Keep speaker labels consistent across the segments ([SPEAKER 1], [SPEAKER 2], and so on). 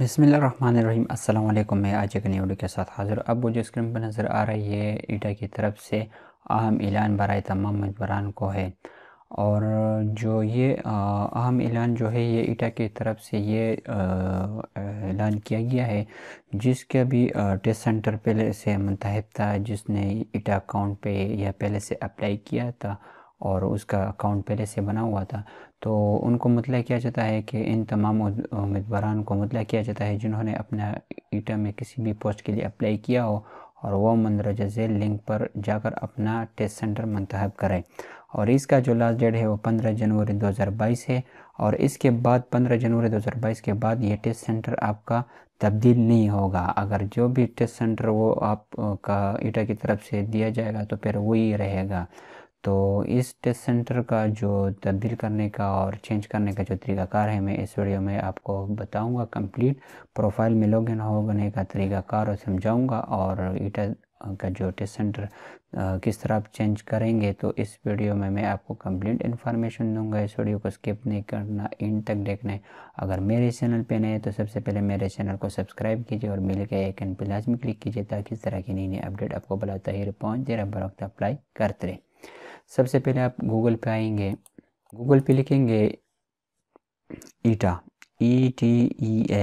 [SPEAKER 1] बसमीम असल मैं आज एक वीडियो के साथ हाज़िर अब वो जो स्क्रीन पर नज़र आ रही है ईटा की तरफ से अहम ऐलान बरए तमाम मजबरान को है और जो ये अहम ऐलान जो है ये ईटा की तरफ से ये ऐलान किया गया है जिसके अभी टेस्ट सेंटर पहले से मुंतब था जिसने ईटा अकाउंट पे या पहले से अप्लाई किया था और उसका अकाउंट पहले से बना हुआ था तो उनको मुतला किया जाता है कि इन तमाम उम्मीदवारों को मुतला किया जाता है जिन्होंने अपना ईटा में किसी भी पोस्ट के लिए अप्लाई किया हो और वह मंदरजा जेल लिंक पर जाकर अपना टेस्ट सेंटर मंतहब करें और इसका जो लास्ट डेट है वो 15 जनवरी 2022 है और इसके बाद 15 जनवरी 2022 के बाद ये टेस्ट सेंटर आपका तब्दील नहीं होगा अगर जो भी टेस्ट सेंटर वो आपका ईटा की तरफ से दिया जाएगा तो फिर वही रहेगा तो इस टेस्ट सेंटर का जो तब्दील करने का और चेंज करने का जो तरीकाकार है मैं इस वीडियो में आपको बताऊंगा कंप्लीट प्रोफाइल में लॉग इन होने का तरीकाकार और समझाऊंगा और ईटा का जो टेस्ट सेंटर किस तरह आप चेंज करेंगे तो इस वीडियो में मैं आपको कंप्लीट इन्फॉर्मेशन दूंगा इस वीडियो को स्किप नहीं करना इन तक देखना है अगर मेरे चैनल पे नए तो सबसे पहले मेरे चैनल को सब्सक्राइब कीजिए और मिल के आइकन पर लाजमी क्लिक कीजिए ताकि इस तरह की नई नई अपडेट आपको बुलाता ही पहुँच दे बर वक्त अप्लाई करते रहे सबसे पहले आप गूगल पे आएंगे गूगल पे लिखेंगे ईटा ई टी ई ए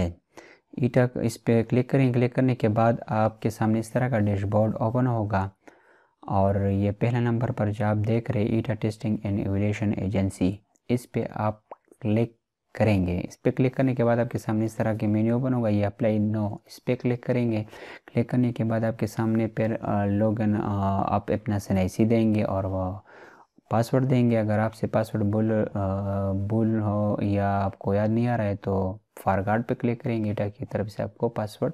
[SPEAKER 1] ईटा इस पर क्लिक करेंगे क्लिक करने के बाद आपके सामने इस तरह का डैशबोर्ड ओपन होगा और ये पहला नंबर पर जो आप देख रहे ETEA testing and evaluation agency इस पर आप क्लिक करेंगे इस पर क्लिक करने के बाद आपके सामने इस तरह के मेन्यू ओपन होगा ये अप्लाई नो इस पर क्लिक करेंगे क्लिक करने के बाद आपके सामने पर लोगन आप अपना सनाइसी देंगे और वह पासवर्ड देंगे अगर आपसे पासवर्ड भूल भूल हो या आपको याद नहीं आ रहा है तो फारगार्ड पे क्लिक करेंगे डेटा की तरफ से आपको पासवर्ड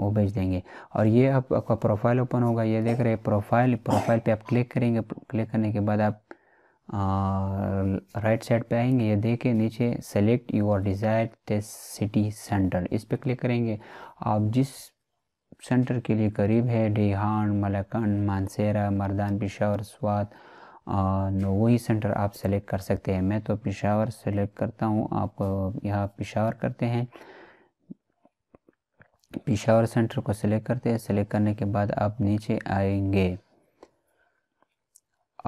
[SPEAKER 1] वो भेज देंगे और ये आप, आपका प्रोफाइल ओपन होगा ये देख रहे प्रोफाइल प्रोफाइल पे आप क्लिक करेंगे क्लिक करने के बाद आप राइट साइड पे आएंगे ये देखें नीचे select your desire test city centre इस पर क्लिक करेंगे आप जिस सेंटर के लिए करीब है डेहान मलकन मानसेरा मर्दान और स्वाद वही सेंटर आप सेलेक्ट कर सकते हैं मैं तो पिशावर सेलेक्ट करता हूँ आप यहाँ पिशावर करते हैं पिशावर सेंटर को सिलेक्ट करते हैं सिलेक्ट करने के बाद आप नीचे आएंगे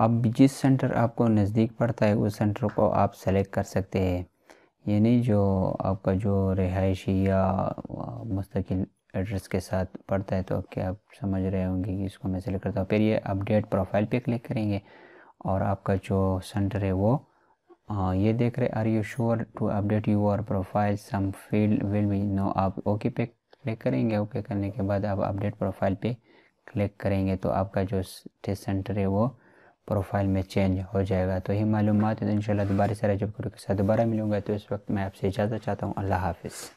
[SPEAKER 1] अब जिस सेंटर आपको नज़दीक पड़ता है उस सेंटर को आप सेलेक्ट कर सकते हैं यानी जो आपका जो रिहायशी या मुस्तकिल एड्रेस के साथ पड़ता है तो क्या आप समझ रहे होंगे कि इसको मैं सेलेक्ट करता हूँ फिर ये अपडेट प्रोफाइल पे क्लिक करेंगे और आपका जो सेंटर है वो आ, ये देख रहे are you sure to update your profile some field will be no आप ओके पे क्लिक करेंगे ओके करने के बाद आप अपडेट प्रोफाइल पे क्लिक करेंगे तो आपका जो टेस्ट सेंटर है वो प्रोफाइल में चेंज हो जाएगा तो ये मालूम है तो इन दोबारा से रजब के साथ दोबारा मिलूंगा तो इस वक्त मैं आपसे इजाज़त चाहता हूँ अल्लाह हाफिज़